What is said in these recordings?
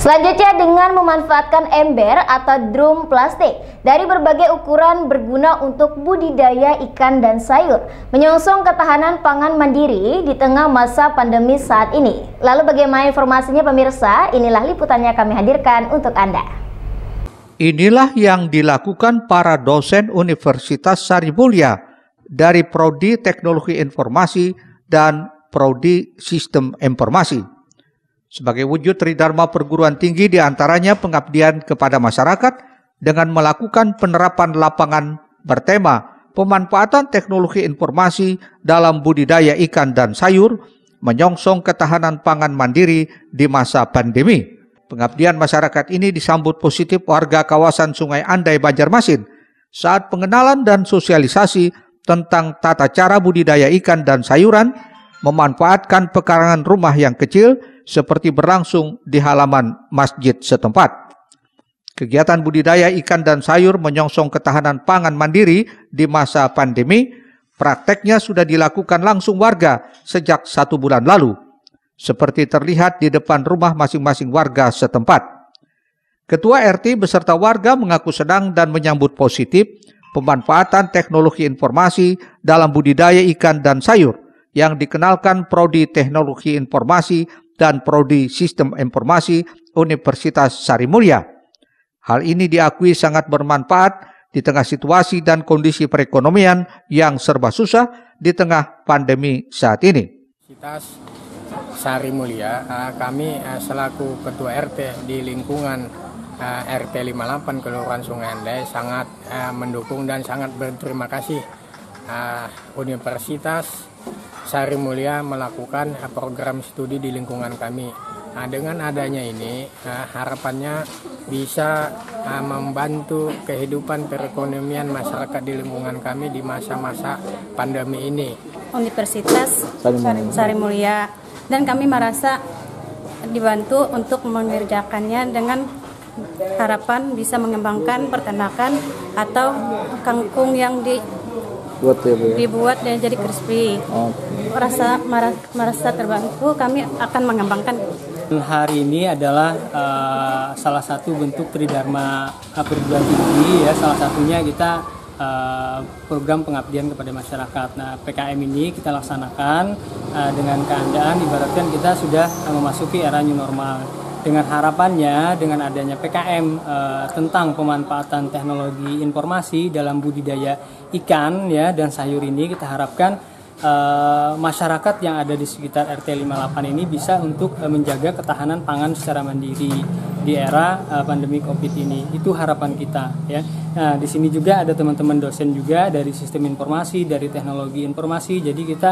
Selanjutnya dengan memanfaatkan ember atau drum plastik dari berbagai ukuran berguna untuk budidaya ikan dan sayur, menyongsong ketahanan pangan mandiri di tengah masa pandemi saat ini. Lalu bagaimana informasinya pemirsa? Inilah liputannya kami hadirkan untuk Anda. Inilah yang dilakukan para dosen Universitas Sarimulya dari Prodi Teknologi Informasi dan Prodi Sistem Informasi sebagai wujud tridharma perguruan tinggi diantaranya pengabdian kepada masyarakat dengan melakukan penerapan lapangan bertema pemanfaatan teknologi informasi dalam budidaya ikan dan sayur menyongsong ketahanan pangan mandiri di masa pandemi. Pengabdian masyarakat ini disambut positif warga kawasan Sungai Andai Banjarmasin saat pengenalan dan sosialisasi tentang tata cara budidaya ikan dan sayuran memanfaatkan pekarangan rumah yang kecil seperti berlangsung di halaman masjid setempat. Kegiatan budidaya ikan dan sayur menyongsong ketahanan pangan mandiri di masa pandemi. Prakteknya sudah dilakukan langsung warga sejak satu bulan lalu, seperti terlihat di depan rumah masing-masing warga setempat. Ketua RT beserta warga mengaku senang dan menyambut positif pemanfaatan teknologi informasi dalam budidaya ikan dan sayur yang dikenalkan Prodi Teknologi Informasi dan Prodi Sistem Informasi Universitas Sari Mulia. Hal ini diakui sangat bermanfaat di tengah situasi dan kondisi perekonomian yang serba susah di tengah pandemi saat ini. Universitas Sari Mulia, eh, kami eh, selaku Ketua RT di lingkungan eh, RT 58 Kelurahan Sungai Andai sangat mendukung dan sangat berterima kasih Universitas Sari Mulia melakukan program studi di lingkungan kami. Nah, dengan adanya ini nah, harapannya bisa nah, membantu kehidupan perekonomian masyarakat di lingkungan kami di masa-masa pandemi ini. Universitas Sari Mulia. dan kami merasa dibantu untuk mengerjakannya dengan harapan bisa mengembangkan peternakan atau kangkung yang di dibuat ya bu ya? dibuat dan jadi crispy okay. rasa merasa terbantu kami akan mengembangkan hari ini adalah uh, salah satu bentuk tridharma perguruan eh, tinggi ya salah satunya kita uh, program pengabdian kepada masyarakat. Nah, PKM ini kita laksanakan uh, dengan keadaan ibaratkan kita sudah memasuki era new normal dengan harapannya dengan adanya PKM e, eh, tentang pemanfaatan teknologi informasi dalam budidaya ikan ya dan sayur ini kita harapkan e, masyarakat yang ada di sekitar RT 58 ini bisa untuk e, menjaga ketahanan pangan secara mandiri di era e, pandemi Covid ini. Itu harapan kita ya. Nah, di sini juga ada teman-teman dosen juga dari sistem informasi, dari teknologi informasi. Jadi kita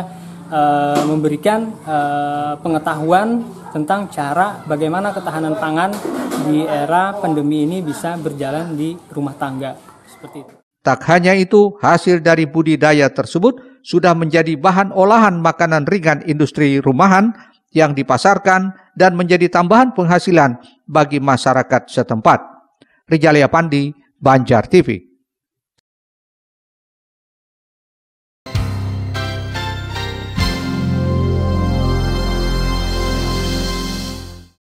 uh, memberikan uh, pengetahuan tentang cara bagaimana ketahanan pangan di era pandemi ini bisa berjalan di rumah tangga seperti itu. Tak hanya itu, hasil dari budidaya tersebut sudah menjadi bahan olahan makanan ringan industri rumahan yang dipasarkan dan menjadi tambahan penghasilan bagi masyarakat setempat. Rijalia Pandi, Banjar TV.